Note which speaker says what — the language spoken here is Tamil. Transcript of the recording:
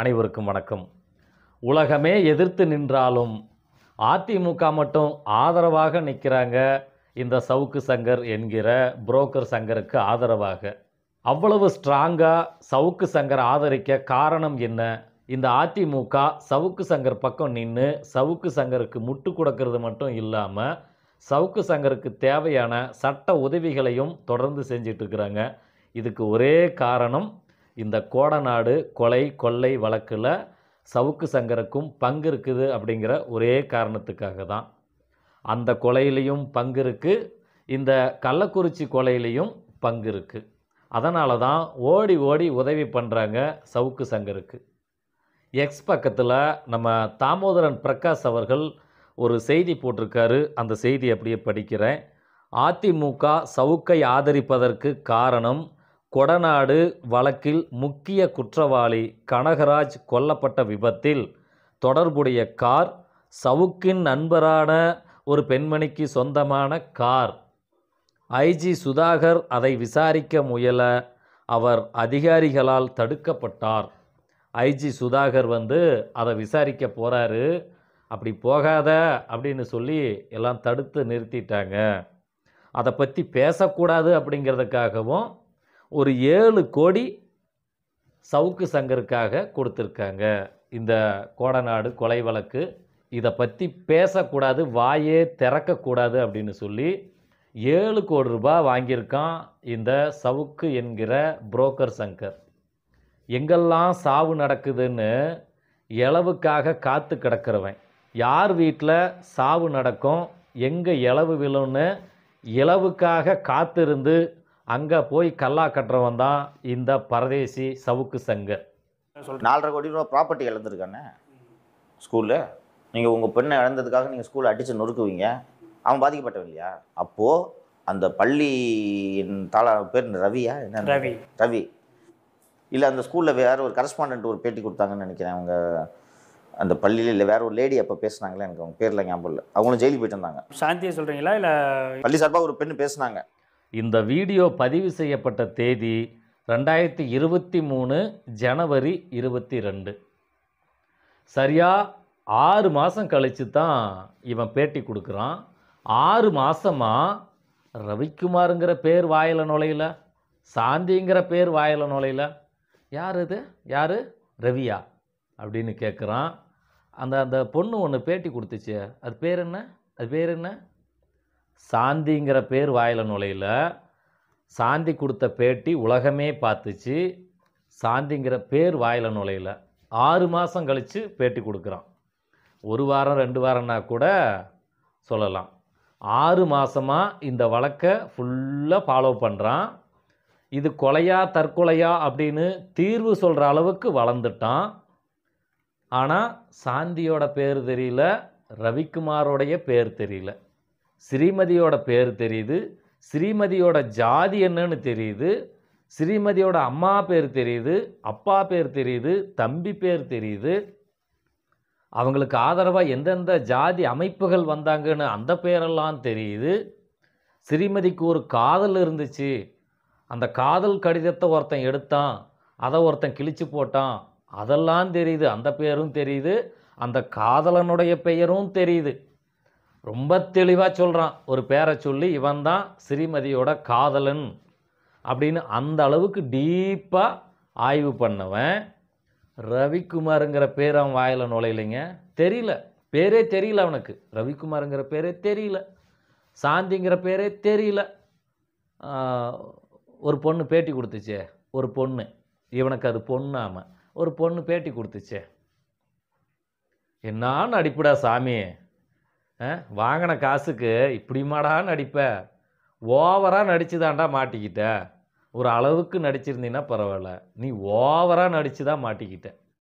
Speaker 1: அனைவருக்கும் வணக்கம் உலகமே எதிர்த்து நின்றாலும் அதிமுக மட்டும் ஆதரவாக நிற்கிறாங்க இந்த சவுக்கு சங்கர் என்கிற புரோக்கர் சங்கருக்கு ஆதரவாக அவ்வளவு ஸ்ட்ராங்காக சவுக்கு சங்கர் ஆதரிக்க காரணம் என்ன இந்த அதிமுக சவுக்கு சங்கர் பக்கம் நின்று சவுக்கு சங்கருக்கு முட்டு கொடுக்கறது மட்டும் இல்லாமல் சவுக்கு சங்கருக்கு தேவையான சட்ட உதவிகளையும் தொடர்ந்து செஞ்சிட்ருக்குறாங்க இதுக்கு ஒரே காரணம் இந்த கோடநாடு கொலை கொள்ளை வழக்கில் சவுக்கு சங்கருக்கும் பங்கு இருக்குது அப்படிங்கிற ஒரே காரணத்துக்காக தான் அந்த கொலையிலையும் பங்கு இருக்குது இந்த கள்ளக்குறிச்சி கொலையிலையும் பங்கு இருக்குது அதனால தான் ஓடி ஓடி உதவி பண்ணுறாங்க சவுக்கு சங்கருக்கு எக்ஸ் பக்கத்தில் நம்ம தாமோதரன் பிரகாஷ் அவர்கள் ஒரு செய்தி போட்டிருக்காரு அந்த செய்தி அப்படியே படிக்கிறேன் அதிமுக சவுக்கை ஆதரிப்பதற்கு காரணம் கொடநாடு வழக்கில் முக்கிய குற்றவாளி கனகராஜ் கொல்லப்பட்ட விபத்தில் தொடர்புடைய கார் சவுக்கின் நண்பரான ஒரு பெண்மணிக்கு சொந்தமான கார் ஐஜி சுதாகர் அதை விசாரிக்க முயல அவர் அதிகாரிகளால் தடுக்கப்பட்டார் ஐஜி சுதாகர் வந்து அதை விசாரிக்க போகிறாரு அப்படி போகாத அப்படின்னு சொல்லி எல்லாம் தடுத்து நிறுத்திட்டாங்க அதை பற்றி பேசக்கூடாது அப்படிங்கிறதுக்காகவும் ஒரு ஏழு கோடி சவுக்கு சங்கருக்காக கொடுத்துருக்காங்க இந்த கோடநாடு கொலை வழக்கு இதை பற்றி பேசக்கூடாது வாயே திறக்கக்கூடாது அப்படின்னு சொல்லி ஏழு கோடி ரூபாய் வாங்கியிருக்கான் இந்த சவுக்கு என்கிற புரோக்கர் சங்கர் எங்கெல்லாம் சாவு நடக்குதுன்னு இளவுக்காக காத்து கிடக்கிறவன் யார் வீட்டில் சாவு நடக்கும் எங்கே இளவு விழும்னு இளவுக்காக காத்திருந்து அங்கே போய் கல்லா கட்டுறவன் தான் இந்த பரதேசி சவுக்கு சங்க
Speaker 2: நாலரை கோடி ரூபா ப்ராப்பர்ட்டி இழந்திருக்கானே
Speaker 1: ஸ்கூலில் நீங்கள் உங்கள் பெண்ணை இழந்ததுக்காக
Speaker 2: நீங்கள் ஸ்கூலில் அடித்து நொறுக்குவீங்க அவன் பாதிக்கப்பட்டவன் இல்லையா அப்போது அந்த பள்ளி தாளா பேர் ரவியா என்ன ரவி ரவி இல்லை அந்த ஸ்கூலில் வேறு ஒரு கரஸ்பாண்ட் ஒரு பேட்டி கொடுத்தாங்கன்னு நினைக்கிறேன் அவங்க அந்த பள்ளியில் இல்லை வேற ஒரு லேடி அப்போ பேசுனாங்களே எனக்கு அவங்க பேரில் ஞாபகம் இல்லை அவங்களும் ஜெயிலுக்கு போயிட்டு இருந்தாங்க
Speaker 1: சாந்தியை சொல்கிறீங்களா இல்லை பள்ளி
Speaker 2: சார்பாக ஒரு பெண் பேசுனாங்க
Speaker 1: இந்த வீடியோ பதிவு செய்யப்பட்ட தேதி ரெண்டாயிரத்தி இருபத்தி மூணு ஜனவரி இருபத்தி ரெண்டு சரியாக ஆறு மாதம் கழித்து தான் இவன் பேட்டி கொடுக்குறான் ஆறு மாதமாக ரவிக்குமாருங்கிற பேர் வாயில் நுழையில சாந்திங்கிற பேர் வாயில் நுழையில யார் இது யார் ரவியா அப்படின்னு கேட்குறான் அந்த அந்த பொண்ணு ஒன்று பேட்டி கொடுத்துச்சு அது பேர் என்ன அது பேர் என்ன சாந்திங்கிற பேர் வாயில் நுழையில் சாந்தி கொடுத்த பேட்டி உலகமே பார்த்துச்சு சாந்திங்கிற பேர் வாயில் நுழையில் ஆறு மாதம் கழித்து பேட்டி கொடுக்குறான் ஒரு வாரம் ரெண்டு வாரம்னா கூட சொல்லலாம் ஆறு மாதமாக இந்த வழக்கை ஃபுல்லாக ஃபாலோ பண்ணுறான் இது கொலையா தற்கொலையா அப்படின்னு தீர்வு சொல்கிற அளவுக்கு வளர்ந்துட்டான் ஆனால் சாந்தியோட பேர் தெரியல ரவிக்குமாரோடைய பேர் தெரியல ஸ்ரீமதியோட பேர் தெரியுது ஸ்ரீமதியோட ஜாதி என்னன்னு தெரியுது ஸ்ரீமதியோட அம்மா பேர் தெரியுது அப்பா பேர் தெரியுது தம்பி பேர் தெரியுது அவங்களுக்கு ஆதரவாக எந்தெந்த ஜாதி அமைப்புகள் வந்தாங்கன்னு அந்த பேரெல்லாம் தெரியுது ஸ்ரீமதிக்கு ஒரு காதல் இருந்துச்சு அந்த காதல் கடிதத்தை ஒருத்தன் எடுத்தான் அதை ஒருத்தன் கிழிச்சு போட்டான் அதெல்லாம் தெரியுது அந்த பேரும் தெரியுது அந்த காதலனுடைய பெயரும் தெரியுது ரொம்ப தெளிவாக சொல்கிறான் ஒரு பேரை சொல்லி இவன் தான் ஸ்ரீமதியோட காதலன் அப்படின்னு அந்த அளவுக்கு டீப்பாக ஆய்வு பண்ணவன் ரவிக்குமாருங்கிற பேர் அவன் வாயில் நுழையிலைங்க தெரியல பேரே தெரியல அவனுக்கு ரவிக்குமாருங்கிற பேரே தெரியல சாந்திங்கிற பேரே தெரியல ஒரு பொண்ணு பேட்டி கொடுத்துச்சே ஒரு பொண்ணு இவனுக்கு அது பொண்ணாமல் ஒரு பொண்ணு பேட்டி கொடுத்துச்சே என்னான்னு அடிப்படா சாமி வாங்கின காசுக்கு இப்படிமாடா நடிப்ப ஓவராக நடித்து மாட்டிக்கிட்ட ஒரு அளவுக்கு நடிச்சிருந்தீங்கன்னா பரவாயில்ல நீ ஓவராக நடித்து தான் மாட்டிக்கிட்ட